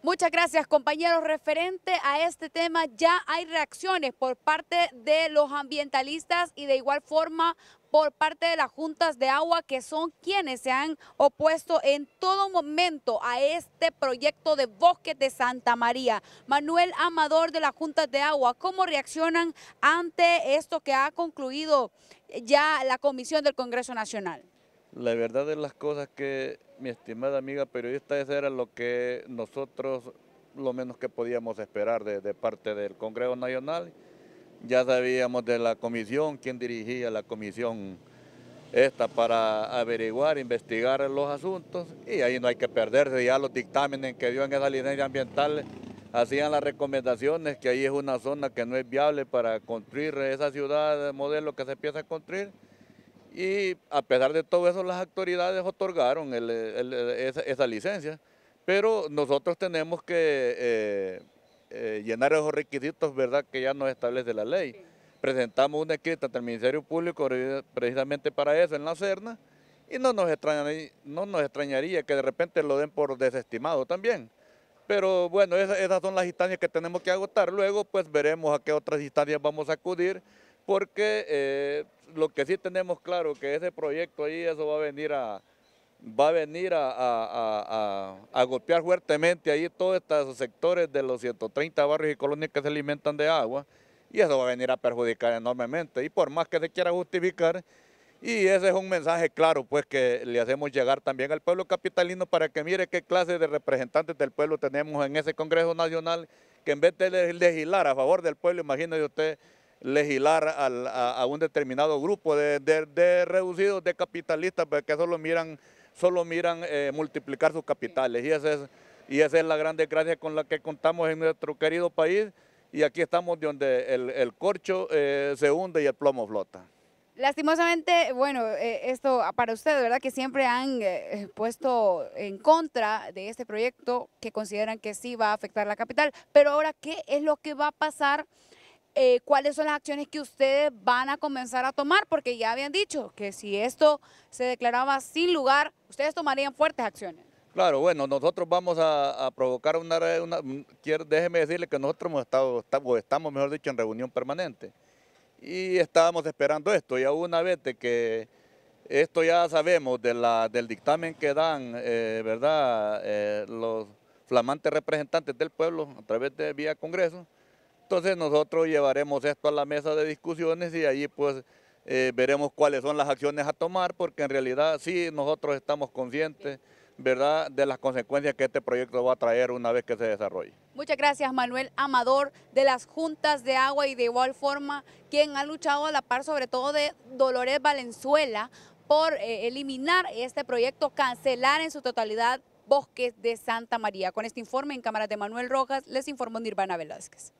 Muchas gracias, compañeros. Referente a este tema, ya hay reacciones por parte de los ambientalistas y de igual forma por parte de las juntas de agua, que son quienes se han opuesto en todo momento a este proyecto de bosque de Santa María. Manuel Amador de las juntas de agua, ¿cómo reaccionan ante esto que ha concluido ya la comisión del Congreso Nacional? La verdad de las cosas que, mi estimada amiga periodista, eso era lo que nosotros lo menos que podíamos esperar de, parte del Congreso Nacional. Ya sabíamos de la comisión, quién dirigía la comisión esta para averiguar, investigar los asuntos y ahí no hay que perderse ya los dictámenes que dio en esa línea ambiental hacían las recomendaciones que ahí es una zona que no es viable para construir esa ciudad modelo que se empieza a construir y a pesar de todo eso, las autoridades otorgaron esa, licencia, pero nosotros tenemos que eh, eh, llenar esos requisitos, ¿verdad?, que ya nos establece la ley. Presentamos una escrita ante Ministerio Público precisamente para eso, en la Cerna, y no nos, extrañaría, que de repente lo den por desestimado también. Pero bueno, esas son las instancias que tenemos que agotar. Luego, pues veremos a qué otras instancias vamos a acudir porque eh, lo que sí tenemos claro que ese proyecto ahí, eso va a venir a va a venir a, a golpear fuertemente ahí todos estos sectores de los 130 barrios y colonias que se alimentan de agua y eso va a venir a perjudicar enormemente y por más que se quiera justificar y ese es un mensaje claro pues que le hacemos llegar también al pueblo capitalino para que mire qué clase de representantes del pueblo tenemos en ese Congreso Nacional que en vez de legislar a favor del pueblo, imagínese usted legislar a, un determinado grupo de, reducidos, de capitalistas, porque pues, solo miran, solo miran eh, multiplicar sus capitales. Y esa, es, y esa es la gran desgracia con la que contamos en nuestro querido país. Y aquí estamos donde el, corcho eh, se hunde y el plomo flota. Lastimosamente, bueno, eh, esto para ustedes, ¿verdad? Que siempre han puesto en contra de este proyecto que consideran que sí va a afectar la capital, pero ahora, ¿qué es lo que va a pasar eh, cuáles son las acciones que ustedes van a comenzar a tomar, porque ya habían dicho que si esto se declaraba sin lugar, ustedes tomarían fuertes acciones. Claro, bueno, nosotros vamos a, provocar una, una déjeme decirle que nosotros hemos estado, estamos, estamos, mejor dicho, en reunión permanente y estábamos esperando esto. Y una vez de que esto ya sabemos del dictamen que dan, eh, ¿verdad?, eh, los flamantes representantes del pueblo a través de vía Congreso, entonces nosotros llevaremos esto a la mesa de discusiones y allí pues eh, veremos cuáles son las acciones a tomar, porque en realidad sí nosotros estamos conscientes ¿verdad? de las consecuencias que este proyecto va a traer una vez que se desarrolle. Muchas gracias Manuel Amador de las Juntas de Agua y de igual forma quien ha luchado a la par sobre todo de Dolores Valenzuela por eh, eliminar este proyecto, cancelar en su totalidad Bosques de Santa María. Con este informe en cámara de Manuel Rojas les informo Nirvana Velázquez.